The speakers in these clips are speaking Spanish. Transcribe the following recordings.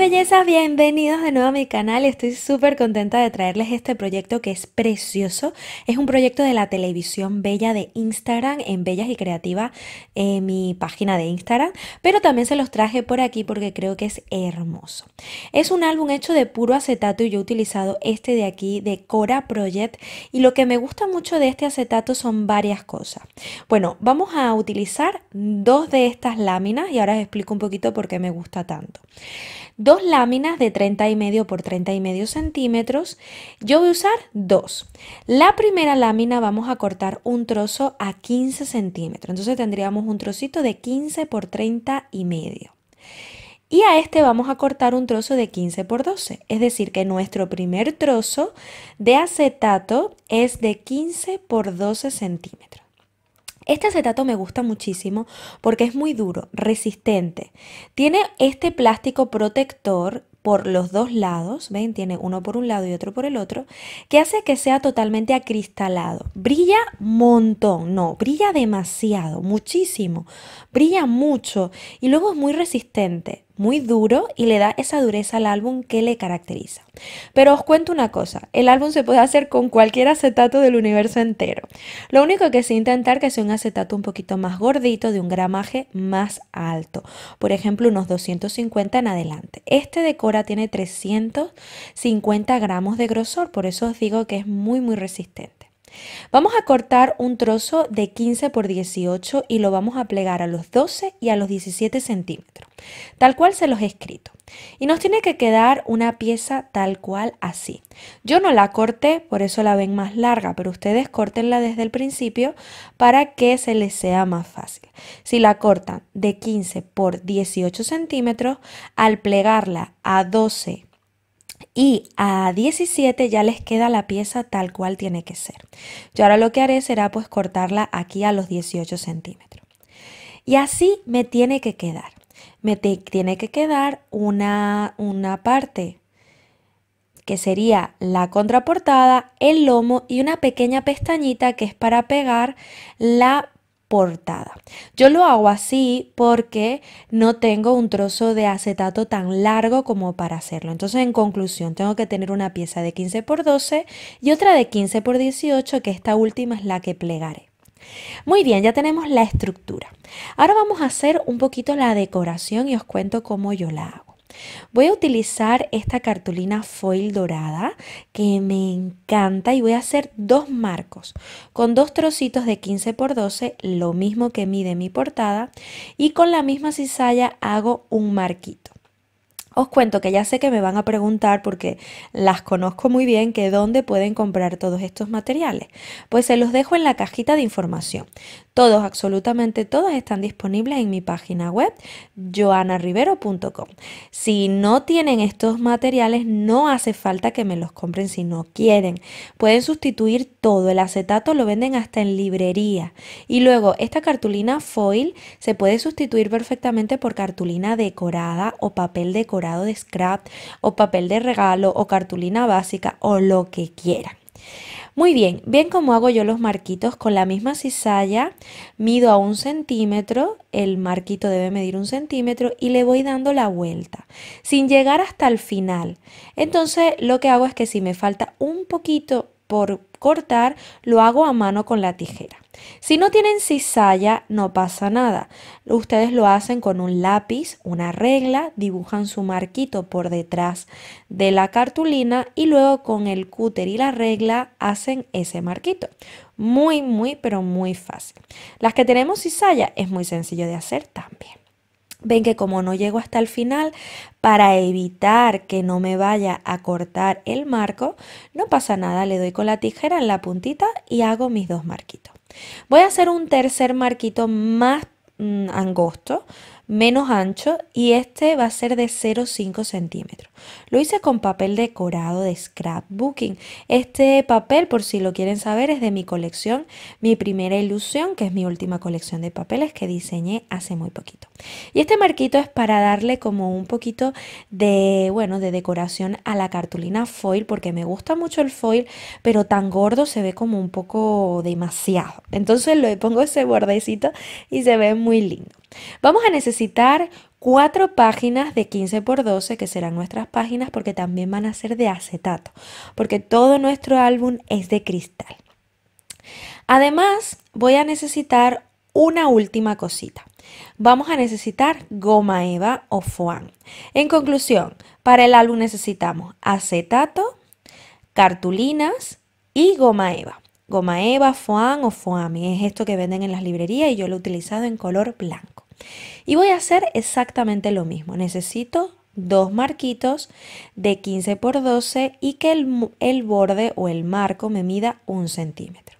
bellezas, bienvenidos de nuevo a mi canal. Estoy súper contenta de traerles este proyecto que es precioso. Es un proyecto de la televisión bella de Instagram, en Bellas y Creativa, en eh, mi página de Instagram. Pero también se los traje por aquí porque creo que es hermoso. Es un álbum hecho de puro acetato y yo he utilizado este de aquí, de Cora Project. Y lo que me gusta mucho de este acetato son varias cosas. Bueno, vamos a utilizar dos de estas láminas y ahora os explico un poquito por qué me gusta tanto dos láminas de y medio por medio centímetros. Yo voy a usar dos. La primera lámina vamos a cortar un trozo a 15 centímetros. Entonces tendríamos un trocito de 15 por medio. Y a este vamos a cortar un trozo de 15 por 12. Es decir, que nuestro primer trozo de acetato es de 15 por 12 centímetros. Este acetato me gusta muchísimo porque es muy duro, resistente. Tiene este plástico protector por los dos lados, ven, tiene uno por un lado y otro por el otro, que hace que sea totalmente acristalado. Brilla montón, no, brilla demasiado, muchísimo, brilla mucho y luego es muy resistente muy duro y le da esa dureza al álbum que le caracteriza. Pero os cuento una cosa, el álbum se puede hacer con cualquier acetato del universo entero. Lo único que es intentar que sea un acetato un poquito más gordito, de un gramaje más alto, por ejemplo unos 250 en adelante. Este de Cora tiene 350 gramos de grosor, por eso os digo que es muy muy resistente. Vamos a cortar un trozo de 15 por 18 y lo vamos a plegar a los 12 y a los 17 centímetros, tal cual se los he escrito. Y nos tiene que quedar una pieza tal cual así. Yo no la corté, por eso la ven más larga, pero ustedes córtenla desde el principio para que se les sea más fácil. Si la cortan de 15 por 18 centímetros, al plegarla a 12 y a 17 ya les queda la pieza tal cual tiene que ser. Yo ahora lo que haré será pues cortarla aquí a los 18 centímetros. Y así me tiene que quedar. Me tiene que quedar una, una parte que sería la contraportada, el lomo y una pequeña pestañita que es para pegar la portada. Yo lo hago así porque no tengo un trozo de acetato tan largo como para hacerlo. Entonces, en conclusión, tengo que tener una pieza de 15 por 12 y otra de 15 por 18, que esta última es la que plegaré. Muy bien, ya tenemos la estructura. Ahora vamos a hacer un poquito la decoración y os cuento cómo yo la hago. Voy a utilizar esta cartulina foil dorada que me encanta y voy a hacer dos marcos con dos trocitos de 15 por 12, lo mismo que mide mi portada y con la misma cizalla hago un marquito. Os cuento que ya sé que me van a preguntar porque las conozco muy bien que dónde pueden comprar todos estos materiales. Pues se los dejo en la cajita de información. Todos, absolutamente todos están disponibles en mi página web joanarivero.com. Si no tienen estos materiales no hace falta que me los compren si no quieren. Pueden sustituir todo, el acetato lo venden hasta en librería y luego esta cartulina foil se puede sustituir perfectamente por cartulina decorada o papel decorado de scrap o papel de regalo o cartulina básica o lo que quiera Muy bien, bien como hago yo los marquitos con la misma cizalla, mido a un centímetro, el marquito debe medir un centímetro y le voy dando la vuelta, sin llegar hasta el final. Entonces lo que hago es que si me falta un poquito por cortar, lo hago a mano con la tijera. Si no tienen cizalla, no pasa nada. Ustedes lo hacen con un lápiz, una regla, dibujan su marquito por detrás de la cartulina y luego con el cúter y la regla hacen ese marquito. Muy, muy, pero muy fácil. Las que tenemos cizalla es muy sencillo de hacer también. Ven que como no llego hasta el final, para evitar que no me vaya a cortar el marco, no pasa nada, le doy con la tijera en la puntita y hago mis dos marquitos. Voy a hacer un tercer marquito más mm, angosto, menos ancho y este va a ser de 0,5 centímetros. Lo hice con papel decorado de scrapbooking. Este papel, por si lo quieren saber, es de mi colección, mi primera ilusión, que es mi última colección de papeles que diseñé hace muy poquito. Y este marquito es para darle como un poquito de, bueno, de decoración a la cartulina foil, porque me gusta mucho el foil, pero tan gordo se ve como un poco demasiado. Entonces le pongo ese bordecito y se ve muy lindo. Vamos a necesitar cuatro páginas de 15 por 12 que serán nuestras páginas porque también van a ser de acetato, porque todo nuestro álbum es de cristal. Además, voy a necesitar una última cosita. Vamos a necesitar goma eva o foam. En conclusión, para el álbum necesitamos acetato, cartulinas y goma eva. Goma eva, foam o foami es esto que venden en las librerías y yo lo he utilizado en color blanco. Y voy a hacer exactamente lo mismo. Necesito dos marquitos de 15 por 12 y que el, borde o el marco me mida un centímetro.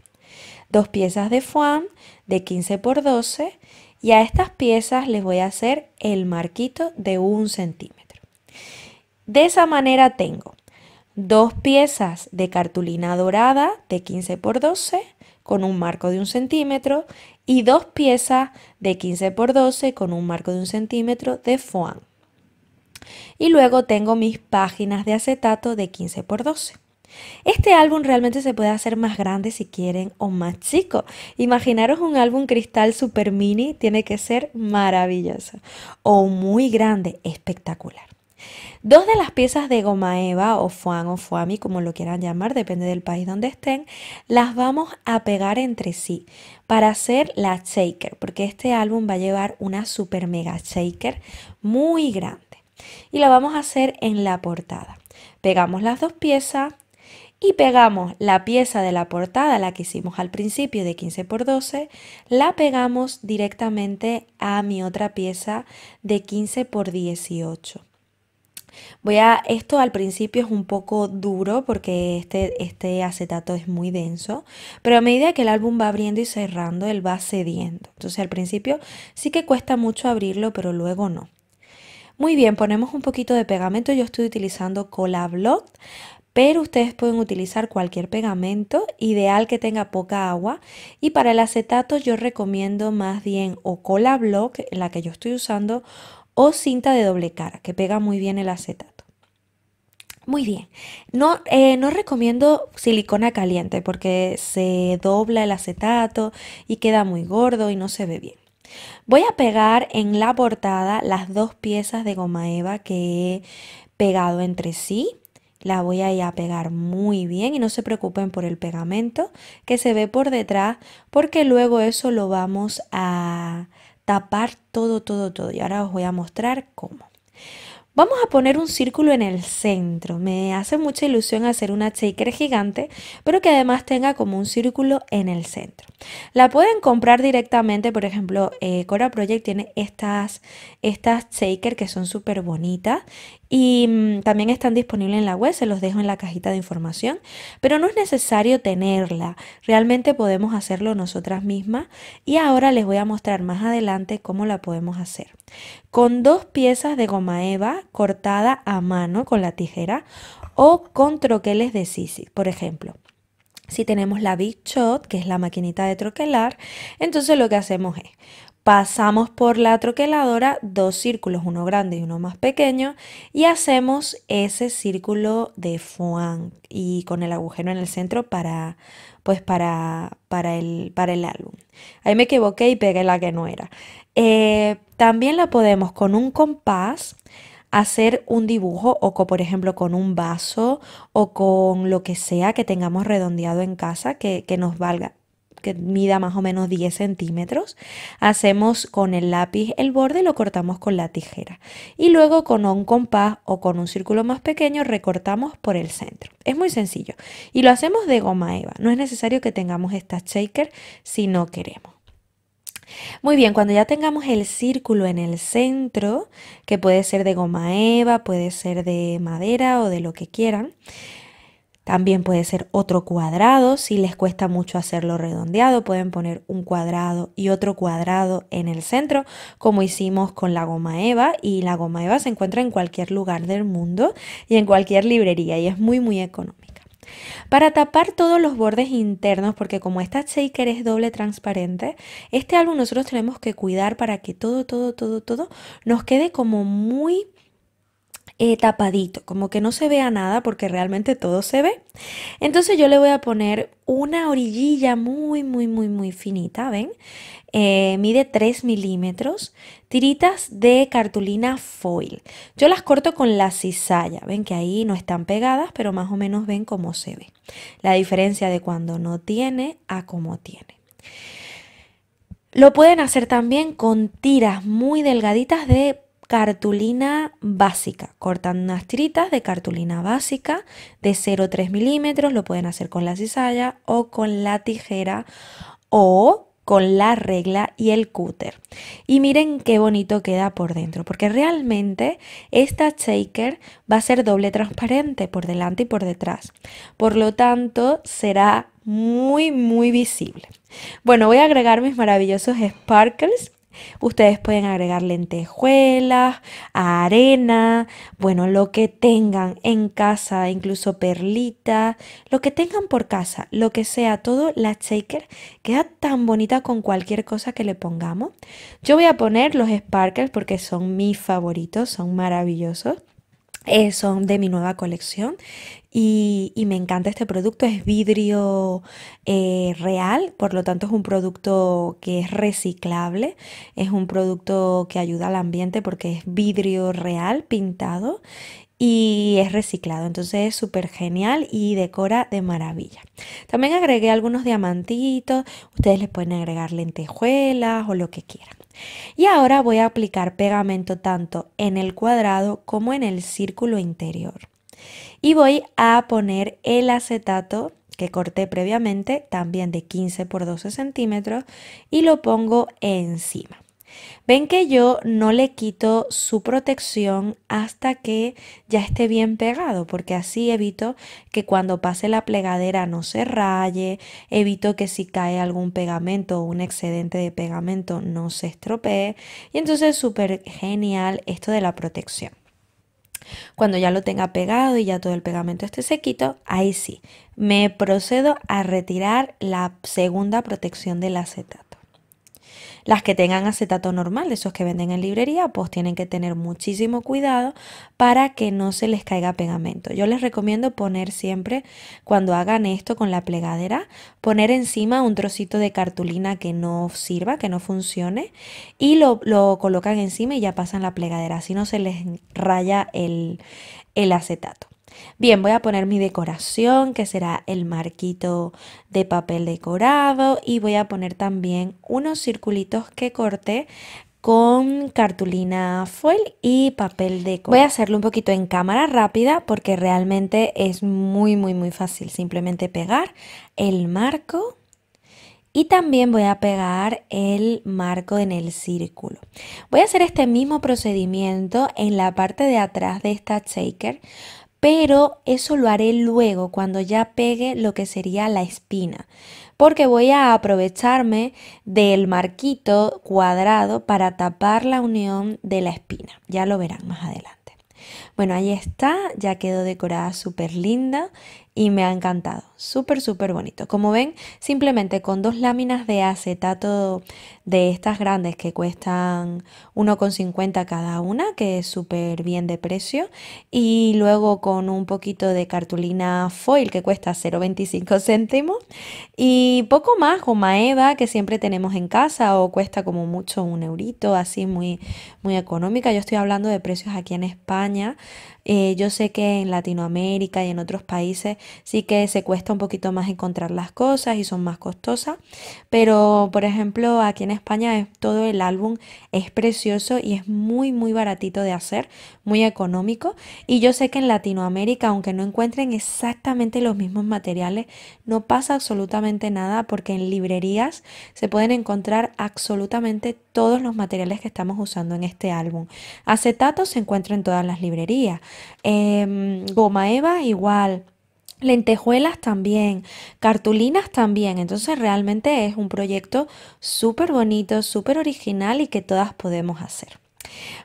Dos piezas de foam de 15 por 12 y a estas piezas les voy a hacer el marquito de un centímetro. De esa manera tengo dos piezas de cartulina dorada de 15 por 12 con un marco de un centímetro y dos piezas de 15 por 12 con un marco de un centímetro de foam. Y luego tengo mis páginas de acetato de 15 por 12. Este álbum realmente se puede hacer más grande si quieren o más chico. Imaginaros un álbum cristal super mini, tiene que ser maravilloso. O muy grande, espectacular. Dos de las piezas de goma eva o fuan o fuami, como lo quieran llamar, depende del país donde estén, las vamos a pegar entre sí para hacer la shaker, porque este álbum va a llevar una super mega shaker muy grande. Y la vamos a hacer en la portada. Pegamos las dos piezas y pegamos la pieza de la portada, la que hicimos al principio de 15 por 12, la pegamos directamente a mi otra pieza de 15 por 18. Voy a, esto al principio es un poco duro porque este, este acetato es muy denso, pero a medida que el álbum va abriendo y cerrando, él va cediendo. Entonces al principio sí que cuesta mucho abrirlo, pero luego no. Muy bien, ponemos un poquito de pegamento. Yo estoy utilizando Cola block pero ustedes pueden utilizar cualquier pegamento, ideal que tenga poca agua. Y para el acetato yo recomiendo más bien o Cola Block, la que yo estoy usando, o cinta de doble cara, que pega muy bien el acetato. Muy bien, no, eh, no recomiendo silicona caliente porque se dobla el acetato y queda muy gordo y no se ve bien. Voy a pegar en la portada las dos piezas de goma eva que he pegado entre sí. La voy a ir a pegar muy bien y no se preocupen por el pegamento que se ve por detrás porque luego eso lo vamos a tapar todo, todo, todo. Y ahora os voy a mostrar cómo. Vamos a poner un círculo en el centro. Me hace mucha ilusión hacer una shaker gigante, pero que además tenga como un círculo en el centro. La pueden comprar directamente, por ejemplo, eh, Cora Project tiene estas, estas shaker que son súper bonitas y mm, también están disponibles en la web, se los dejo en la cajita de información, pero no es necesario tenerla, realmente podemos hacerlo nosotras mismas y ahora les voy a mostrar más adelante cómo la podemos hacer. Con dos piezas de goma eva cortada a mano con la tijera o con troqueles de sisi. por ejemplo. Si tenemos la Big Shot, que es la maquinita de troquelar, entonces lo que hacemos es Pasamos por la troqueladora dos círculos, uno grande y uno más pequeño, y hacemos ese círculo de foam y con el agujero en el centro para, pues para, para, el, para el álbum. Ahí me equivoqué y pegué la que no era. Eh, también la podemos con un compás hacer un dibujo o por ejemplo con un vaso o con lo que sea que tengamos redondeado en casa que, que nos valga que mida más o menos 10 centímetros. Hacemos con el lápiz el borde y lo cortamos con la tijera. Y luego con un compás o con un círculo más pequeño recortamos por el centro. Es muy sencillo. Y lo hacemos de goma eva. No es necesario que tengamos esta shaker si no queremos. Muy bien, cuando ya tengamos el círculo en el centro, que puede ser de goma eva, puede ser de madera o de lo que quieran, también puede ser otro cuadrado, si les cuesta mucho hacerlo redondeado, pueden poner un cuadrado y otro cuadrado en el centro, como hicimos con la goma eva, y la goma eva se encuentra en cualquier lugar del mundo y en cualquier librería y es muy muy económica. Para tapar todos los bordes internos, porque como esta shaker es doble transparente, este álbum nosotros tenemos que cuidar para que todo, todo, todo, todo nos quede como muy eh, tapadito, como que no se vea nada porque realmente todo se ve. Entonces yo le voy a poner una orillilla muy, muy, muy, muy finita, ¿ven? Eh, mide 3 milímetros, tiritas de cartulina foil. Yo las corto con la cizalla, ven que ahí no están pegadas, pero más o menos ven cómo se ve. La diferencia de cuando no tiene a cómo tiene. Lo pueden hacer también con tiras muy delgaditas de cartulina básica, cortan unas tiritas de cartulina básica de 0,3 milímetros, lo pueden hacer con la cizalla o con la tijera o con la regla y el cúter. Y miren qué bonito queda por dentro, porque realmente esta shaker va a ser doble transparente por delante y por detrás. Por lo tanto, será muy, muy visible. Bueno, voy a agregar mis maravillosos sparkles Ustedes pueden agregar lentejuelas, arena, bueno, lo que tengan en casa, incluso perlita, lo que tengan por casa, lo que sea, todo la shaker queda tan bonita con cualquier cosa que le pongamos. Yo voy a poner los sparkles porque son mis favoritos, son maravillosos. Eh, son de mi nueva colección y, me encanta este producto. Es vidrio eh, real, por lo tanto es un producto que es reciclable, es un producto que ayuda al ambiente porque es vidrio real pintado y es reciclado, entonces es súper genial y decora de maravilla. También agregué algunos diamantitos, ustedes les pueden agregar lentejuelas o lo que quieran. Y ahora voy a aplicar pegamento tanto en el cuadrado como en el círculo interior. Y voy a poner el acetato que corté previamente, también de 15 por 12 centímetros, y lo pongo encima. Ven que yo no le quito su protección hasta que ya esté bien pegado, porque así evito que cuando pase la plegadera no se raye, evito que si cae algún pegamento o un excedente de pegamento no se estropee. Y entonces súper genial esto de la protección. Cuando ya lo tenga pegado y ya todo el pegamento esté sequito, ahí sí, me procedo a retirar la segunda protección de la acetato. Las que tengan acetato normal, esos que venden en librería, pues tienen que tener muchísimo cuidado para que no se les caiga pegamento. Yo les recomiendo poner siempre, cuando hagan esto con la plegadera, poner encima un trocito de cartulina que no sirva, que no funcione, y lo, colocan encima y ya pasan la plegadera, así no se les raya el acetato. Bien, voy a poner mi decoración, que será el marquito de papel decorado y voy a poner también unos circulitos que corté con cartulina foil y papel decorado. Voy a hacerlo un poquito en cámara rápida porque realmente es muy muy muy fácil. Simplemente pegar el marco y también voy a pegar el marco en el círculo. Voy a hacer este mismo procedimiento en la parte de atrás de esta shaker pero eso lo haré luego cuando ya pegue lo que sería la espina porque voy a aprovecharme del marquito cuadrado para tapar la unión de la espina ya lo verán más adelante bueno ahí está ya quedó decorada súper linda y me ha encantado. Súper, súper bonito. Como ven, simplemente con dos láminas de acetato de estas grandes que cuestan 1,50 cada una, que es súper bien de precio, y luego con un poquito de cartulina foil que cuesta 0,25 céntimos, y poco más, goma eva que siempre tenemos en casa o cuesta como mucho un eurito, así muy, muy económica. Yo estoy hablando de precios aquí en España, eh, yo sé que en Latinoamérica y en otros países sí que se cuesta un poquito más encontrar las cosas y son más costosas, pero por ejemplo aquí en España todo el álbum es precioso y es muy muy baratito de hacer, muy económico y yo sé que en Latinoamérica aunque no encuentren exactamente los mismos materiales no pasa absolutamente nada porque en librerías se pueden encontrar absolutamente todos los materiales que estamos usando en este álbum. Acetato se encuentra en todas las librerías, Em, goma eva igual. Lentejuelas también, cartulinas también, entonces realmente es un proyecto súper bonito, súper original y que todas podemos hacer.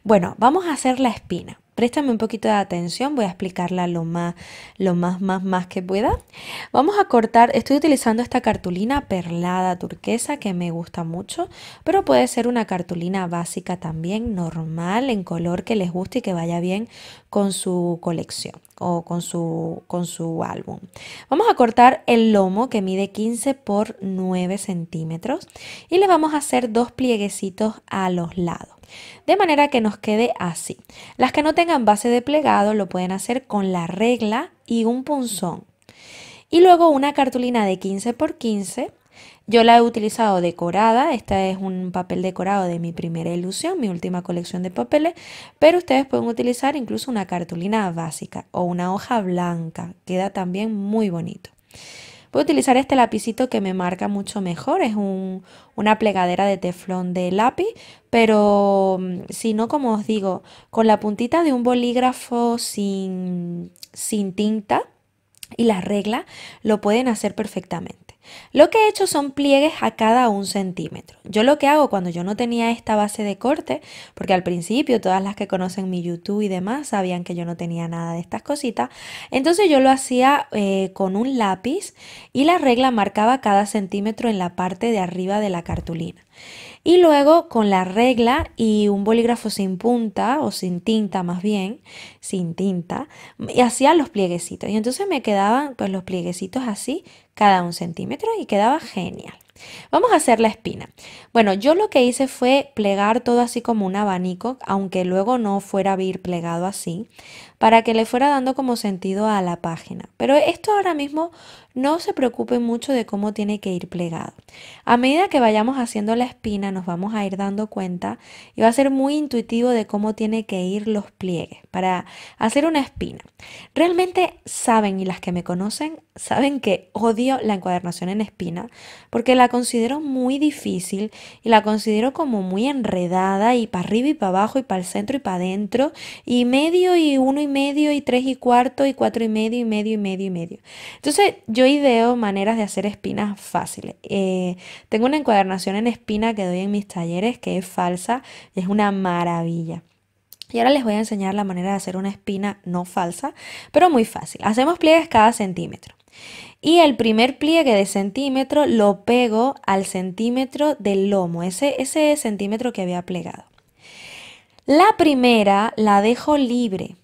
Bueno, vamos a hacer la espina. Préstame un poquito de atención, voy a explicarla lo más, lo más, más, más que pueda. Vamos a cortar, estoy utilizando esta cartulina perlada turquesa que me gusta mucho, pero puede ser una cartulina básica también, normal, en color que les guste y que vaya bien con su colección o con su, con su álbum. Vamos a cortar el lomo que mide 15 por 9 centímetros y le vamos a hacer dos plieguecitos a los lados. De manera que nos quede así. Las que no tengan base de plegado lo pueden hacer con la regla y un punzón. Y luego una cartulina de 15 por 15 yo la he utilizado decorada, esta es un papel decorado de mi primera ilusión, mi última colección de papeles, pero ustedes pueden utilizar incluso una cartulina básica o una hoja blanca, queda también muy bonito. Voy a utilizar este lapicito que me marca mucho mejor, es una plegadera de teflón de lápiz, pero mm, si no, como os digo, con la puntita de un bolígrafo sin, sin tinta y la regla lo pueden hacer perfectamente. Lo que he hecho son pliegues a cada un centímetro. Yo lo que hago cuando yo no tenía esta base de corte, porque al principio todas las que conocen mi YouTube y demás sabían que yo no tenía nada de estas cositas, entonces yo lo hacía eh, con un lápiz y la regla marcaba cada centímetro en la parte de arriba de la cartulina. Y luego con la regla y un bolígrafo sin punta o sin tinta más bien, sin tinta, y hacía los plieguecitos. Y entonces me quedaban pues los plieguecitos así, cada un centímetro y quedaba genial. Vamos a hacer la espina. Bueno, yo lo que hice fue plegar todo así como un abanico, aunque luego no fuera a ir plegado así, para que le fuera dando como sentido a la página. Pero esto ahora mismo no se preocupe mucho de cómo tiene que ir plegado. A medida que vayamos haciendo la espina nos vamos a ir dando cuenta y va a ser muy intuitivo de cómo tiene que ir los pliegues para hacer una espina. Realmente saben y las que me conocen saben que odio la encuadernación en espina porque la considero muy difícil y la considero como muy enredada y para arriba y para abajo y para el centro y para adentro y medio y uno y medio y tres y cuarto y cuatro y medio y medio y medio y medio. Entonces yo ideo maneras de hacer espinas fáciles. Eh, tengo una encuadernación en espina que doy en mis talleres que es falsa es una maravilla. Y ahora les voy a enseñar la manera de hacer una espina no falsa, pero muy fácil. Hacemos pliegues cada centímetro. Y el primer pliegue de centímetro lo pego al centímetro del lomo, ese, ese centímetro que había plegado. La primera la dejo libre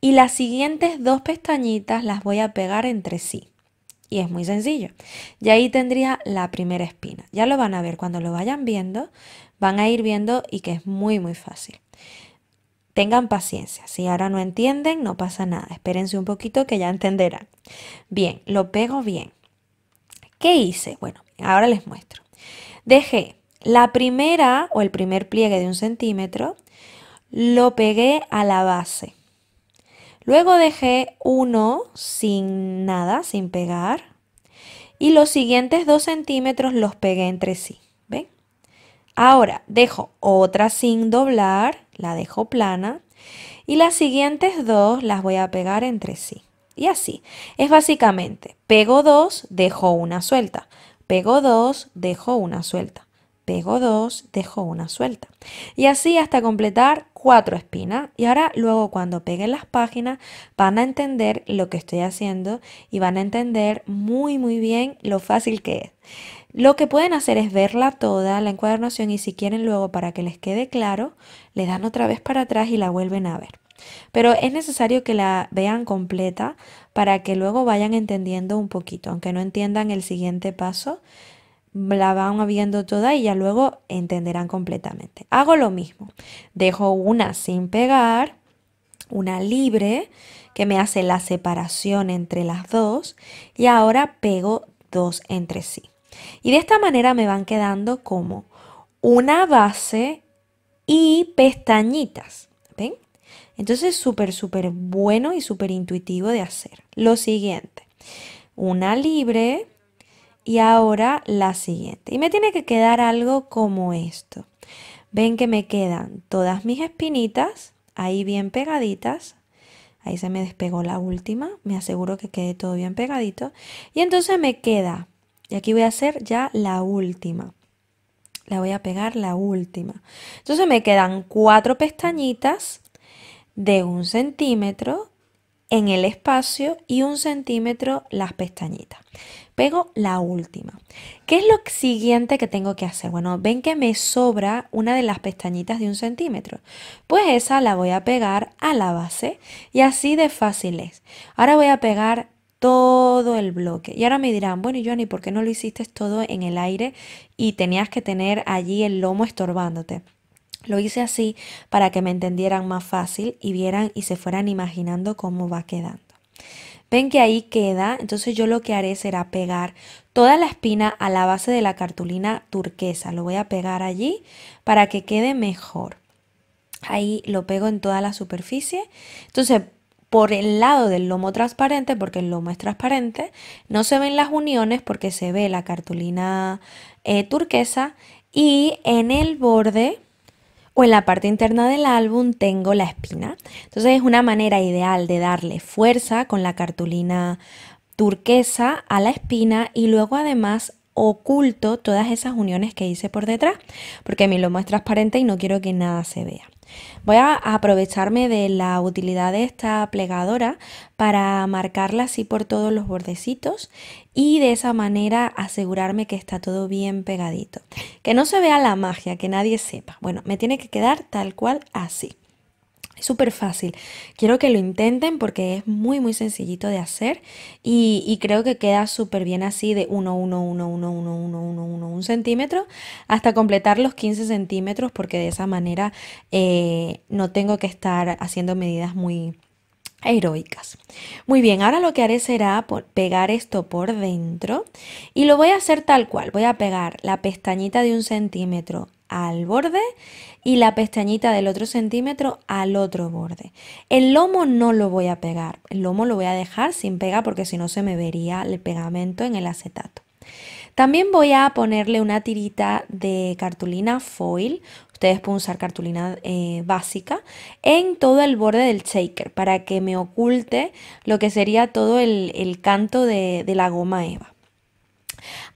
y las siguientes dos pestañitas las voy a pegar entre sí. Y es muy sencillo. Y ahí tendría la primera espina. Ya lo van a ver cuando lo vayan viendo, van a ir viendo y que es muy muy fácil tengan paciencia. Si ahora no entienden, no pasa nada. Espérense un poquito que ya entenderán. Bien, lo pego bien. ¿Qué hice? Bueno, ahora les muestro. Dejé la primera o el primer pliegue de un centímetro, lo pegué a la base. Luego dejé uno sin nada, sin pegar. Y los siguientes dos centímetros los pegué entre sí. Ahora dejo otra sin doblar, la dejo plana y las siguientes dos las voy a pegar entre sí. Y así, es básicamente, pego dos, dejo una suelta, pego dos, dejo una suelta pego dos, dejo una suelta. Y así hasta completar cuatro espinas. Y ahora luego cuando peguen las páginas van a entender lo que estoy haciendo y van a entender muy muy bien lo fácil que es. Lo que pueden hacer es verla toda, la encuadernación, y si quieren luego para que les quede claro, le dan otra vez para atrás y la vuelven a ver. Pero es necesario que la vean completa para que luego vayan entendiendo un poquito, aunque no entiendan el siguiente paso, la van viendo toda y ya luego entenderán completamente. Hago lo mismo, dejo una sin pegar, una libre que me hace la separación entre las dos y ahora pego dos entre sí. Y de esta manera me van quedando como una base y pestañitas. ¿Ven? Entonces súper, súper bueno y súper intuitivo de hacer. Lo siguiente, una libre y ahora la siguiente. Y me tiene que quedar algo como esto. Ven que me quedan todas mis espinitas ahí bien pegaditas. Ahí se me despegó la última. Me aseguro que quede todo bien pegadito. Y entonces me queda y aquí voy a hacer ya la última. La voy a pegar la última. Entonces me quedan cuatro pestañitas de un centímetro en el espacio y un centímetro las pestañitas. Pego la última. ¿Qué es lo siguiente que tengo que hacer? Bueno, ven que me sobra una de las pestañitas de un centímetro. Pues esa la voy a pegar a la base y así de fácil es. Ahora voy a pegar todo el bloque. Y ahora me dirán, bueno, Johnny, ¿por qué no lo hiciste todo en el aire y tenías que tener allí el lomo estorbándote? Lo hice así para que me entendieran más fácil y vieran y se fueran imaginando cómo va quedando. Ven que ahí queda, entonces yo lo que haré será pegar toda la espina a la base de la cartulina turquesa. Lo voy a pegar allí para que quede mejor. Ahí lo pego en toda la superficie. Entonces por el lado del lomo transparente, porque el lomo es transparente, no se ven las uniones porque se ve la cartulina eh, turquesa y en el borde o en la parte interna del álbum tengo la espina. Entonces es una manera ideal de darle fuerza con la cartulina turquesa a la espina y luego además oculto todas esas uniones que hice por detrás porque mi lomo es transparente y no quiero que nada se vea. Voy a aprovecharme de la utilidad de esta plegadora para marcarla así por todos los bordecitos y de esa manera asegurarme que está todo bien pegadito. Que no se vea la magia, que nadie sepa. Bueno, me tiene que quedar tal cual así. Es súper fácil. Quiero que lo intenten porque es muy, muy sencillito de hacer y, creo que queda súper bien así de 1, 1, 1, 1, 1, 1, 1, 1, 1 centímetro hasta completar los 15 centímetros porque de esa manera eh, no tengo que estar haciendo medidas muy heroicas. Muy bien, ahora lo que haré será pegar esto por dentro y lo voy a hacer tal cual. Voy a pegar la pestañita de un centímetro al borde y la pestañita del otro centímetro al otro borde. El lomo no lo voy a pegar, el lomo lo voy a dejar sin pega porque si no se me vería el pegamento en el acetato. También voy a ponerle una tirita de cartulina foil, ustedes pueden usar cartulina eh, básica, en todo el borde del shaker para que me oculte lo que sería todo el, canto de, de la goma eva.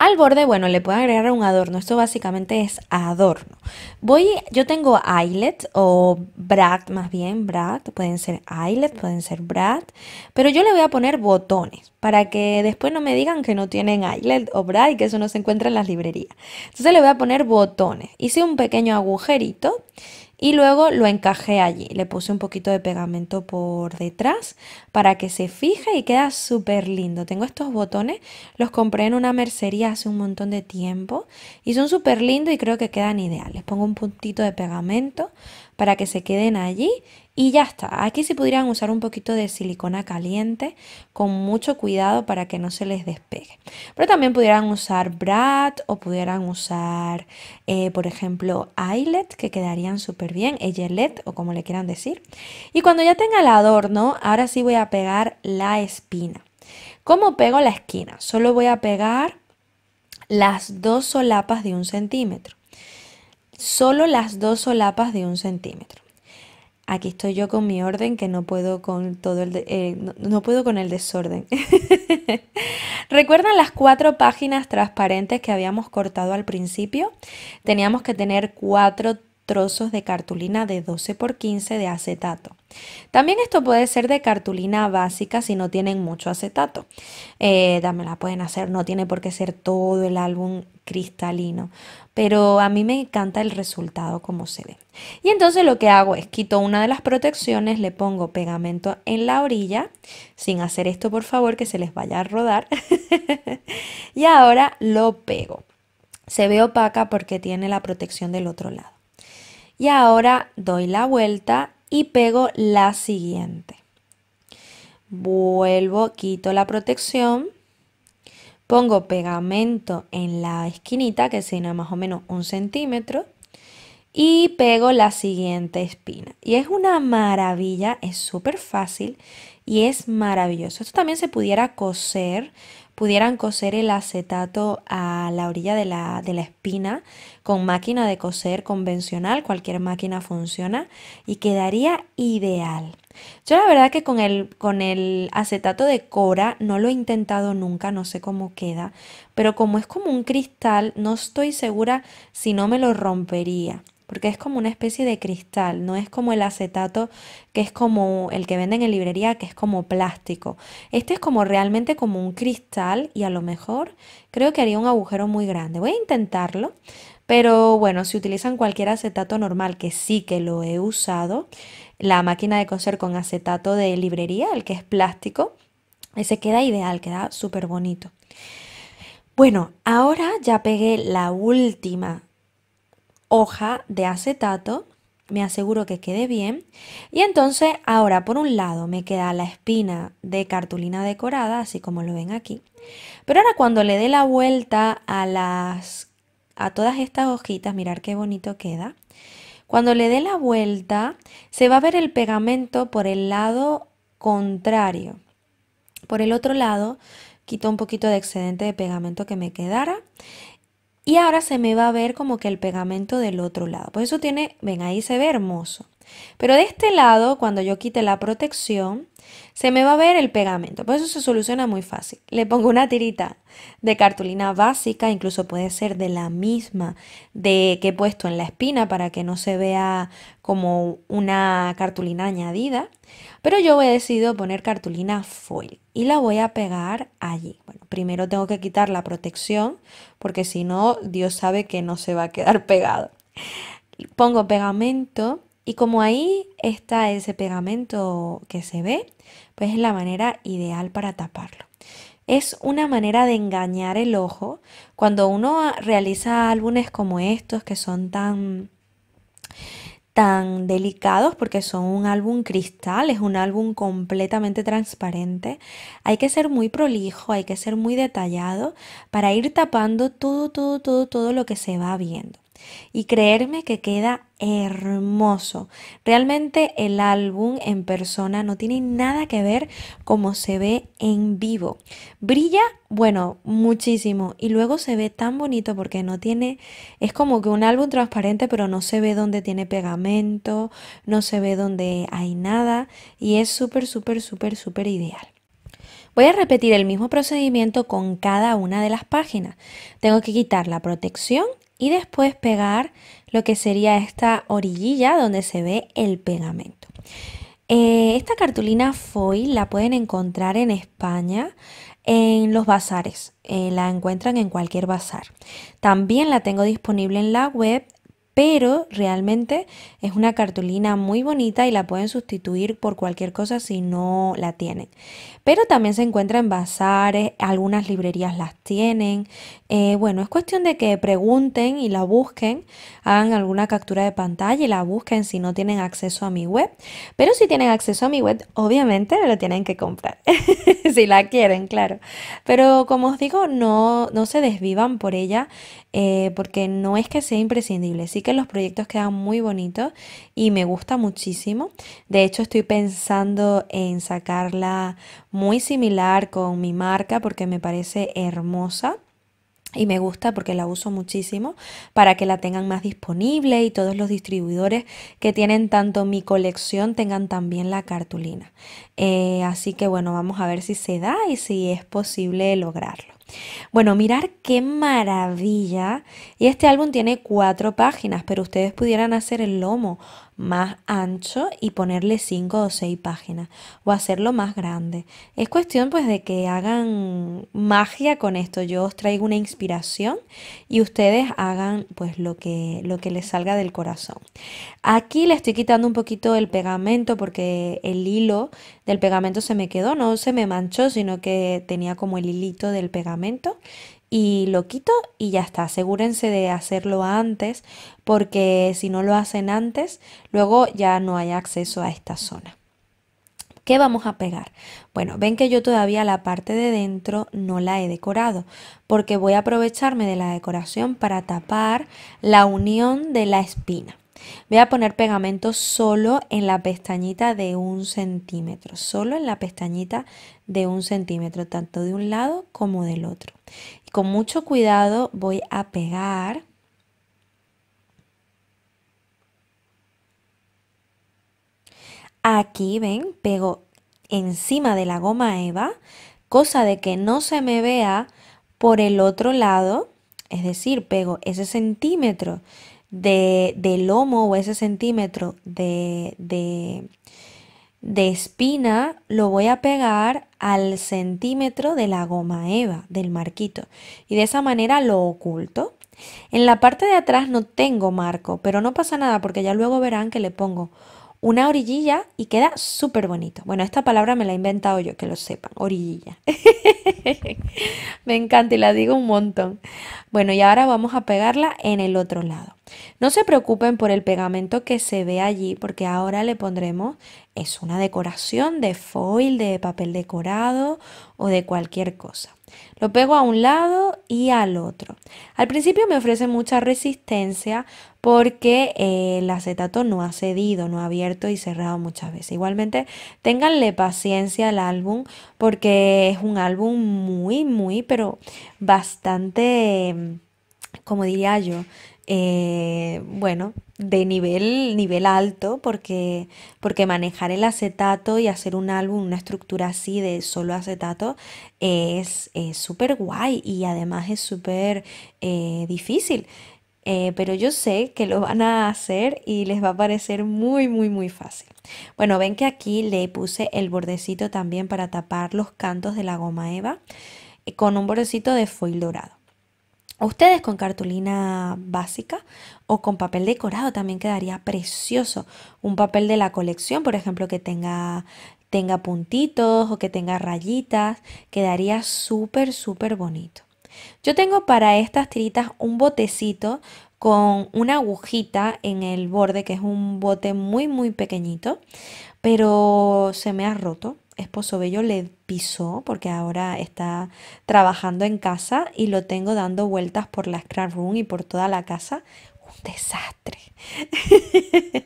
Al borde, bueno, le puedo agregar un adorno. Esto básicamente es adorno. Voy, yo tengo eyelet o brad más bien, brad. Pueden ser eyelet, pueden ser brad Pero yo le voy a poner botones para que después no me digan que no tienen eyelet o brad y que eso no se encuentra en las librerías. Entonces le voy a poner botones. Hice un pequeño agujerito y luego lo encajé allí. Le puse un poquito de pegamento por detrás para que se fije y queda súper lindo. Tengo estos botones, los compré en una mercería hace un montón de tiempo y son súper lindos y creo que quedan ideales. Pongo un puntito de pegamento para que se queden allí y ya está. Aquí si pudieran usar un poquito de silicona caliente con mucho cuidado para que no se les despegue. Pero también pudieran usar brat o pudieran usar, eh, por ejemplo, eyelet que quedarían súper bien, eyelet o como le quieran decir. Y cuando ya tenga el adorno, ahora sí voy a pegar la espina. ¿Cómo pego la esquina? Solo voy a pegar las dos solapas de un centímetro. Solo las dos solapas de un centímetro. Aquí estoy yo con mi orden que no puedo con todo el eh, no, puedo con el desorden. ¿Recuerdan las cuatro páginas transparentes que habíamos cortado al principio? Teníamos que tener cuatro trozos de cartulina de 12 por 15 de acetato. También esto puede ser de cartulina básica si no tienen mucho acetato. Eh, la pueden hacer, no tiene por qué ser todo el álbum cristalino, pero a mí me encanta el resultado como se ve. Y entonces lo que hago es quito una de las protecciones, le pongo pegamento en la orilla, sin hacer esto por favor que se les vaya a rodar, y ahora lo pego. Se ve opaca porque tiene la protección del otro lado. Y ahora doy la vuelta y pego la siguiente. Vuelvo, quito la protección, pongo pegamento en la esquinita que tiene más o menos un centímetro y pego la siguiente espina. Y es una maravilla, es súper fácil y es maravilloso. Esto también se pudiera coser pudieran coser el acetato a la orilla de la, de la espina con máquina de coser convencional, cualquier máquina funciona y quedaría ideal. Yo la verdad que con el, con el acetato de Cora no lo he intentado nunca, no sé cómo queda, pero como es como un cristal, no estoy segura si no me lo rompería porque es como una especie de cristal, no es como el acetato que es como el que venden en librería, que es como plástico. Este es como realmente como un cristal y a lo mejor creo que haría un agujero muy grande. Voy a intentarlo, pero bueno, si utilizan cualquier acetato normal, que sí que lo he usado, la máquina de coser con acetato de librería, el que es plástico, ese queda ideal, queda súper bonito. Bueno, ahora ya pegué la última hoja de acetato, me aseguro que quede bien. Y entonces ahora por un lado me queda la espina de cartulina decorada, así como lo ven aquí. Pero ahora cuando le dé la vuelta a las a todas estas hojitas, mirar qué bonito queda. Cuando le dé la vuelta, se va a ver el pegamento por el lado contrario. Por el otro lado, quito un poquito de excedente de pegamento que me quedara y ahora se me va a ver como que el pegamento del otro lado. Por pues eso tiene, ven, ahí se ve hermoso. Pero de este lado, cuando yo quite la protección, se me va a ver el pegamento. Por pues eso se soluciona muy fácil. Le pongo una tirita de cartulina básica, incluso puede ser de la misma de que he puesto en la espina para que no se vea como una cartulina añadida. Pero yo he decidido poner cartulina foil y la voy a pegar allí primero tengo que quitar la protección porque si no, Dios sabe que no se va a quedar pegado. Pongo pegamento y como ahí está ese pegamento que se ve, pues es la manera ideal para taparlo. Es una manera de engañar el ojo. Cuando uno realiza álbumes como estos que son tan tan delicados porque son un álbum cristal, es un álbum completamente transparente. Hay que ser muy prolijo, hay que ser muy detallado para ir tapando todo, todo, todo, todo lo que se va viendo. Y creerme que queda hermoso. Realmente el álbum en persona no tiene nada que ver como se ve en vivo. Brilla, bueno, muchísimo. Y luego se ve tan bonito porque no tiene, es como que un álbum transparente, pero no se ve donde tiene pegamento, no se ve donde hay nada. Y es súper, súper, súper, súper ideal. Voy a repetir el mismo procedimiento con cada una de las páginas. Tengo que quitar la protección y después pegar lo que sería esta orillilla donde se ve el pegamento. Eh, esta cartulina foil la pueden encontrar en España en los bazares, eh, la encuentran en cualquier bazar. También la tengo disponible en la web pero realmente es una cartulina muy bonita y la pueden sustituir por cualquier cosa si no la tienen. Pero también se encuentra en bazares, algunas librerías las tienen. Eh, bueno, es cuestión de que pregunten y la busquen, hagan alguna captura de pantalla y la busquen si no tienen acceso a mi web. Pero si tienen acceso a mi web, obviamente me lo tienen que comprar, si la quieren, claro. Pero como os digo, no, no se desvivan por ella. Eh, porque no es que sea imprescindible, sí que los proyectos quedan muy bonitos y me gusta muchísimo. De hecho, estoy pensando en sacarla muy similar con mi marca porque me parece hermosa. Y me gusta porque la uso muchísimo para que la tengan más disponible y todos los distribuidores que tienen tanto mi colección tengan también la cartulina. Eh, así que bueno, vamos a ver si se da y si es posible lograrlo. Bueno, mirar qué maravilla. Y este álbum tiene cuatro páginas, pero ustedes pudieran hacer el lomo más ancho y ponerle 5 o 6 páginas o hacerlo más grande. Es cuestión pues de que hagan magia con esto. Yo os traigo una inspiración y ustedes hagan pues lo que, lo que les salga del corazón. Aquí le estoy quitando un poquito el pegamento porque el hilo del pegamento se me quedó, no se me manchó, sino que tenía como el hilito del pegamento y lo quito y ya está. Asegúrense de hacerlo antes porque si no lo hacen antes, luego ya no hay acceso a esta zona. ¿Qué vamos a pegar? Bueno, ven que yo todavía la parte de dentro no la he decorado porque voy a aprovecharme de la decoración para tapar la unión de la espina. Voy a poner pegamento solo en la pestañita de un centímetro, solo en la pestañita de un centímetro, tanto de un lado como del otro con mucho cuidado voy a pegar Aquí ven, pego encima de la goma eva, cosa de que no se me vea por el otro lado, es decir, pego ese centímetro de, lomo o ese centímetro de, de, de espina lo voy a pegar al centímetro de la goma eva, del marquito, y de esa manera lo oculto. En la parte de atrás no tengo marco, pero no pasa nada porque ya luego verán que le pongo una orillilla y queda súper bonito. Bueno, esta palabra me la he inventado yo, que lo sepan, orillilla. me encanta y la digo un montón. Bueno, y ahora vamos a pegarla en el otro lado. No se preocupen por el pegamento que se ve allí, porque ahora le pondremos, es una decoración de foil, de papel decorado o de cualquier cosa. Lo pego a un lado y al otro. Al principio me ofrece mucha resistencia porque eh, el acetato no ha cedido, no ha abierto y cerrado muchas veces. Igualmente, ténganle paciencia al álbum porque es un álbum muy, muy, pero bastante, como diría yo, eh, bueno, de nivel, nivel alto, porque, porque manejar el acetato y hacer un álbum, una estructura así de solo acetato, es súper guay y además es súper eh, difícil. Eh, pero yo sé que lo van a hacer y les va a parecer muy, muy, muy fácil. Bueno, ven que aquí le puse el bordecito también para tapar los cantos de la goma eva eh, con un bordecito de foil dorado. Ustedes con cartulina básica o con papel decorado también quedaría precioso. Un papel de la colección, por ejemplo, que tenga, tenga puntitos o que tenga rayitas, quedaría súper, súper bonito. Yo tengo para estas tiritas un botecito con una agujita en el borde, que es un bote muy, muy pequeñito, pero se me ha roto esposo bello le pisó porque ahora está trabajando en casa y lo tengo dando vueltas por la Scrum room y por toda la casa. Un desastre.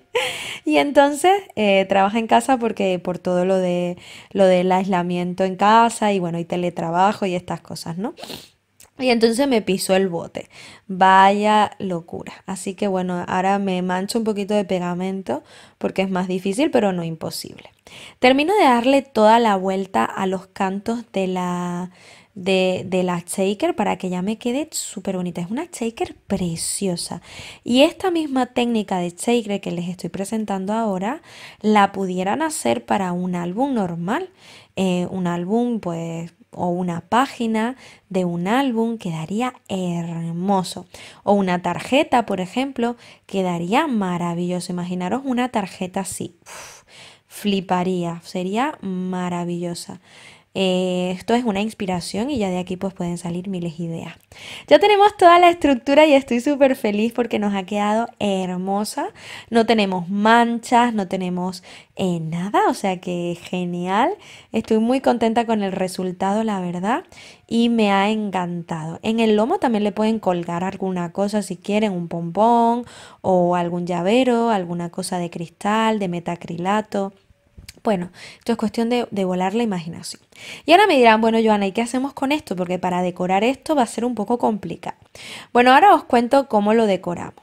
y entonces eh, trabaja en casa porque por todo lo de lo del aislamiento en casa y bueno, y teletrabajo y estas cosas, ¿no? Y entonces me pisó el bote. Vaya locura. Así que bueno, ahora me mancho un poquito de pegamento porque es más difícil, pero no imposible. Termino de darle toda la vuelta a los cantos de la, de, la shaker para que ya me quede súper bonita. Es una shaker preciosa. Y esta misma técnica de shaker que les estoy presentando ahora, la pudieran hacer para un álbum normal. Eh, un álbum pues o una página de un álbum quedaría hermoso. O una tarjeta, por ejemplo, quedaría maravilloso. Imaginaros una tarjeta así. fliparía, sería maravillosa. Eh, esto es una inspiración y ya de aquí pues pueden salir miles de ideas. Ya tenemos toda la estructura y estoy súper feliz porque nos ha quedado hermosa. No tenemos manchas, no tenemos eh, nada, o sea que genial. Estoy muy contenta con el resultado, la verdad, y me ha encantado. En el lomo también le pueden colgar alguna cosa si quieren, un pompón o algún llavero, alguna cosa de cristal, de metacrilato. Bueno, esto es cuestión de, volar la imaginación. Y ahora me dirán, bueno, Joana, ¿y qué hacemos con esto? Porque para decorar esto va a ser un poco complicado. Bueno, ahora os cuento cómo lo decoramos.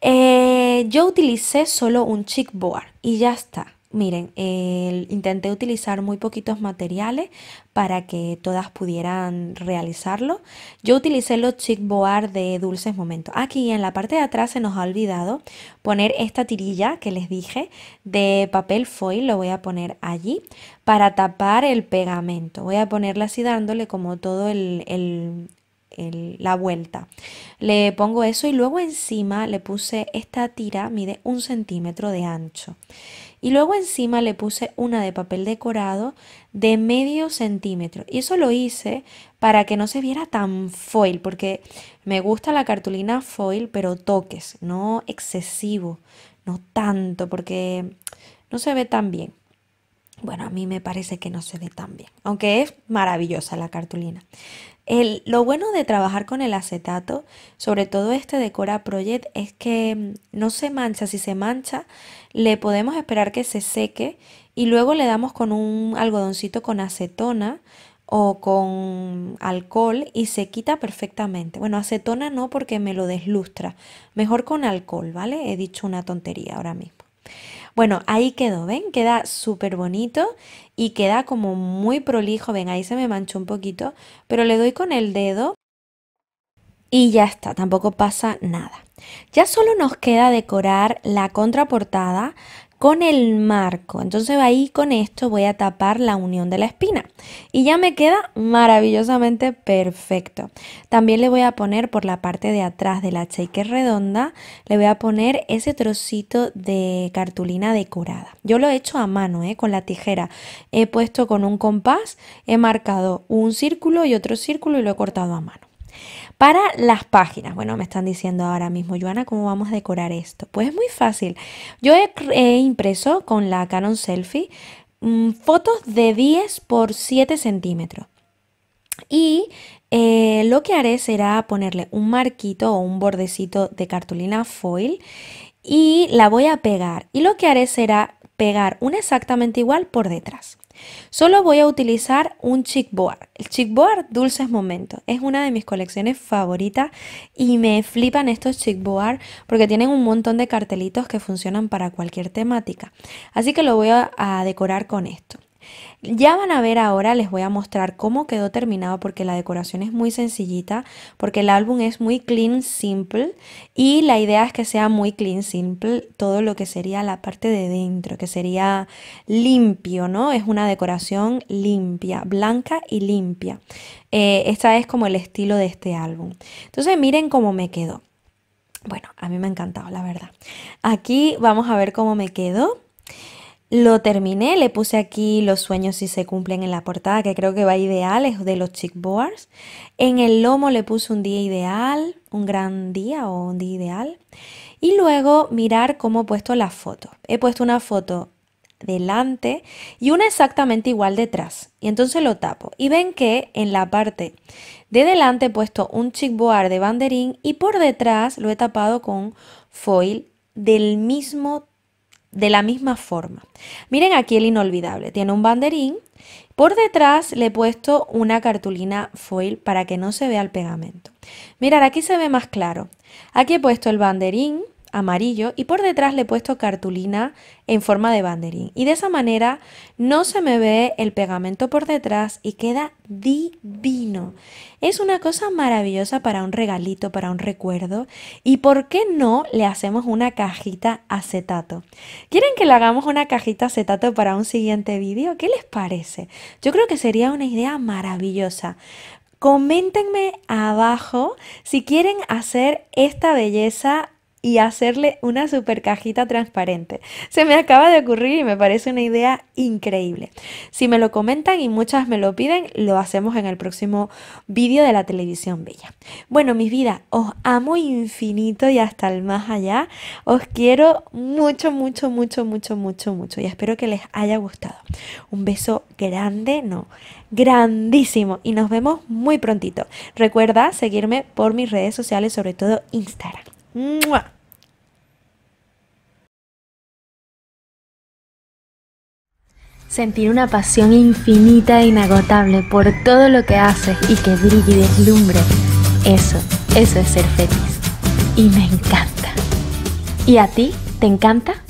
Eh, yo utilicé solo un chickboard y ya está. Miren, intenté utilizar muy poquitos materiales para que todas pudieran realizarlo. Yo utilicé los chic board de Dulces Momentos. Aquí en la parte de atrás se nos ha olvidado poner esta tirilla que les dije de papel foil, lo voy a poner allí para tapar el pegamento. Voy a ponerla así dándole como todo el, la vuelta. Le pongo eso y luego encima le puse esta tira, mide un centímetro de ancho y luego encima le puse una de papel decorado de medio centímetro y eso lo hice para que no se viera tan foil porque me gusta la cartulina foil pero toques, no excesivo, no tanto porque no se ve tan bien. Bueno, a mí me parece que no se ve tan bien, aunque es maravillosa la cartulina lo bueno de trabajar con el acetato, sobre todo este de Cora Project, es que mm, no se mancha. Si se mancha, le podemos esperar que se seque y luego le damos con un algodoncito con acetona o con alcohol y se quita perfectamente. Bueno, acetona no porque me lo deslustra. Mejor con alcohol, ¿vale? He dicho una tontería ahora mismo. Bueno, ahí quedó, ¿ven? Queda súper bonito y queda como muy prolijo, ven, ahí se me manchó un poquito, pero le doy con el dedo y ya está, tampoco pasa nada. Ya solo nos queda decorar la contraportada con el marco. Entonces ahí con esto voy a tapar la unión de la espina y ya me queda maravillosamente perfecto. También le voy a poner por la parte de atrás de la shaker redonda, le voy a poner ese trocito de cartulina decorada. Yo lo he hecho a mano, ¿eh? con la tijera. He puesto con un compás, he marcado un círculo y otro círculo y lo he cortado a mano. Para las páginas, bueno, me están diciendo ahora mismo, Joana, ¿cómo vamos a decorar esto? Pues es muy fácil. Yo he, impreso con la Canon Selfie mm, fotos de 10 por 7 centímetros. Y eh, lo que haré será ponerle un marquito o un bordecito de cartulina foil y la voy a pegar. Y lo que haré será pegar una exactamente igual por detrás. Solo voy a utilizar un chickboard. El chickboard Dulces Momentos es una de mis colecciones favoritas y me flipan estos chickboard porque tienen un montón de cartelitos que funcionan para cualquier temática. Así que lo voy a decorar con esto. Ya van a ver ahora, les voy a mostrar cómo quedó terminado porque la decoración es muy sencillita, porque el álbum es muy clean, simple y la idea es que sea muy clean, simple todo lo que sería la parte de dentro, que sería limpio, ¿no? Es una decoración limpia, blanca y limpia. Eh, es como el estilo de este álbum. Entonces miren cómo me quedó. Bueno, a mí me ha encantado, la verdad. Aquí vamos a ver cómo me quedó. Lo terminé, le puse aquí los sueños si se cumplen en la portada, que creo que va ideal, es de los chickboards. En el lomo le puse un día ideal, un gran día o un día ideal. Y luego mirar cómo he puesto la foto. He puesto una foto delante y una exactamente igual detrás. Y entonces lo tapo. Y ven que en la parte de delante he puesto un chickboard de banderín y por detrás lo he tapado con foil del mismo de la misma forma. Miren aquí el inolvidable, tiene un banderín, por detrás le he puesto una cartulina foil para que no se vea el pegamento. Mirad, aquí se ve más claro. Aquí he puesto el banderín amarillo y por detrás le he puesto cartulina en forma de banderín. Y de esa manera no se me ve el pegamento por detrás y queda divino. Es una cosa maravillosa para un regalito, para un recuerdo. ¿Y por qué no le hacemos una cajita acetato? ¿Quieren que le hagamos una cajita acetato para un siguiente vídeo? ¿Qué les parece? Yo creo que sería una idea maravillosa. Coméntenme abajo si quieren hacer esta belleza y hacerle una super cajita transparente. Se me acaba de ocurrir y me parece una idea increíble. Si me lo comentan y muchas me lo piden, lo hacemos en el próximo vídeo de la televisión bella. Bueno, mis vidas, os amo infinito y hasta el más allá. Os quiero mucho, mucho, mucho, mucho, mucho, mucho y espero que les haya gustado. Un beso grande, no, grandísimo y nos vemos muy prontito. Recuerda seguirme por mis redes sociales, sobre todo Instagram. Sentir una pasión infinita e inagotable por todo lo que haces y que brille y deslumbre. Eso, eso es ser feliz. Y me encanta. ¿Y a ti? ¿Te encanta?